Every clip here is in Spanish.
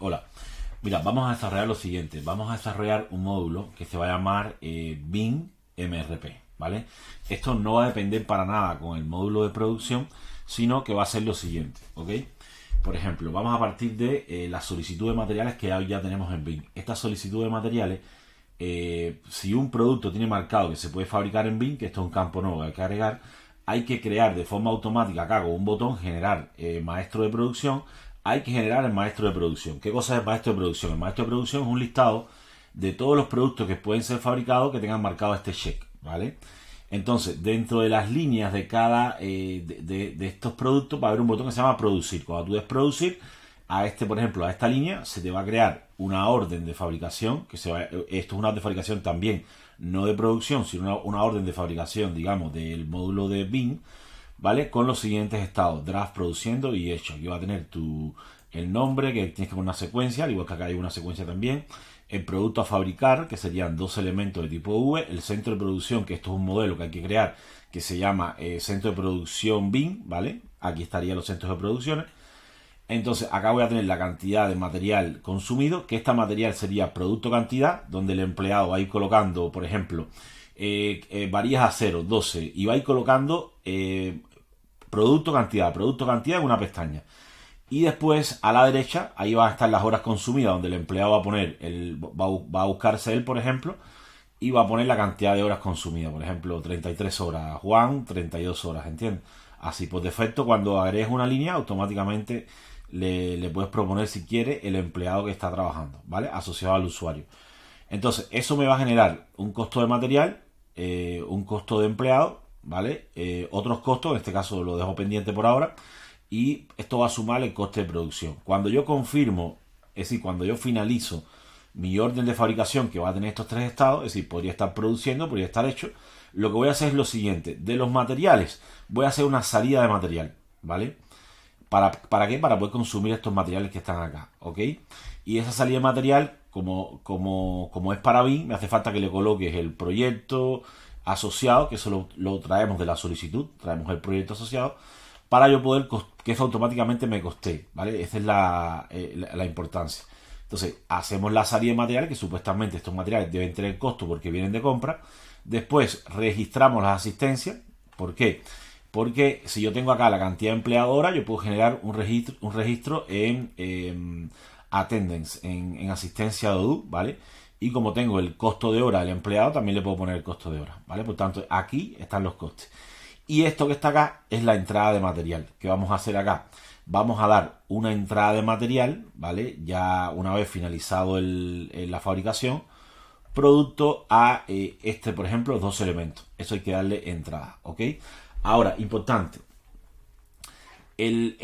hola, mira, vamos a desarrollar lo siguiente. Vamos a desarrollar un módulo que se va a llamar eh, BIM MRP, ¿vale? Esto no va a depender para nada con el módulo de producción, sino que va a ser lo siguiente, ¿ok? Por ejemplo, vamos a partir de eh, la solicitud de materiales que hoy ya tenemos en BIM. Esta solicitud de materiales, eh, si un producto tiene marcado que se puede fabricar en BIM, que esto es un campo nuevo que hay que agregar, hay que crear de forma automática acá con un botón generar eh, maestro de producción hay que generar el maestro de producción. ¿Qué cosa es el maestro de producción? El maestro de producción es un listado de todos los productos que pueden ser fabricados que tengan marcado este check, ¿vale? Entonces, dentro de las líneas de cada eh, de, estos productos va a haber un botón que se llama producir. Cuando tú des producir, a este, por ejemplo, a esta línea, se te va a crear una orden de fabricación, que se esto es una orden de fabricación también, no de producción, sino una, una orden de fabricación, digamos, del módulo de BIM, ¿vale? Con los siguientes estados, draft, produciendo y hecho. Aquí va a tener tu, el nombre, que tienes que poner una secuencia, al igual que acá hay una secuencia también. El producto a fabricar, que serían dos elementos de tipo V. El centro de producción, que esto es un modelo que hay que crear, que se llama eh, centro de producción BIM, ¿vale? Aquí estarían los centros de producciones. Entonces, acá voy a tener la cantidad de material consumido, que esta material sería producto cantidad, donde el empleado va a ir colocando, por ejemplo, eh, eh varías a 0, 12, y va a ir colocando eh, Producto, cantidad, producto, cantidad en una pestaña. Y después a la derecha, ahí van a estar las horas consumidas, donde el empleado va a poner, el, va, a buscarse él, por ejemplo, y va a poner la cantidad de horas consumidas. Por ejemplo, 33 horas Juan, 32 horas, ¿entiendes? Así por defecto, cuando agregues una línea, automáticamente le, le, puedes proponer, si quiere, el empleado que está trabajando, ¿vale? Asociado al usuario. Entonces, eso me va a generar un costo de material, eh, un costo de empleado ¿vale? Eh, otros costos, en este caso lo dejo pendiente por ahora, y esto va a sumar el coste de producción. Cuando yo confirmo, es decir, cuando yo finalizo mi orden de fabricación que va a tener estos tres estados, es decir, podría estar produciendo, podría estar hecho, lo que voy a hacer es lo siguiente, de los materiales, voy a hacer una salida de material, ¿vale? ¿Para, ¿Para qué? Para poder consumir estos materiales que están acá, ¿ok? Y esa salida de material, como, como, como es para BIM, me hace falta que le coloques el proyecto, asociado, que eso lo, traemos de la solicitud, traemos el proyecto asociado, para yo poder que eso automáticamente me coste, ¿vale? Esa es eh, la, importancia. Entonces, hacemos la salida de material, que supuestamente estos materiales deben tener costo porque vienen de compra. Después, registramos las asistencias. ¿Por qué? Porque si yo tengo acá la cantidad de empleadora, yo puedo generar un registro, un registro en em, attendance, en, asistencia de ODU, ¿vale? Y como tengo el costo de hora del empleado, también le puedo poner el costo de hora, ¿vale? Por tanto, aquí están los costes. Y esto que está acá es la entrada de material. ¿Qué vamos a hacer acá? Vamos a dar una entrada de material, ¿vale? Ya una vez finalizado la fabricación, producto a eh, este, por ejemplo, dos elementos. Eso hay que darle entrada, ¿ok? Ahora, importante. El,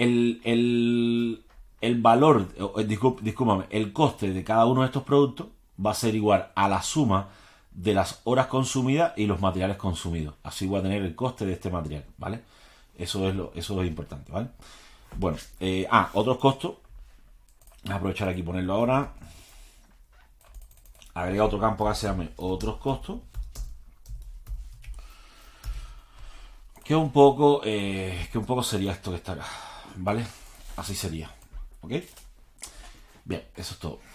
el valor, eh, discúlpame, el coste de cada uno de estos productos va a ser igual a la suma de las horas consumidas y los materiales consumidos. Así voy a tener el coste de este material, ¿vale? Eso es lo, eso es importante, ¿vale? Bueno, eh, ah, otros costos. Voy a aprovechar aquí y ponerlo ahora. Agrega otro campo que se llame otros costos. Que un poco, eh, que un poco sería esto que está acá, ¿vale? Así sería, ¿ok? Bien, eso es todo.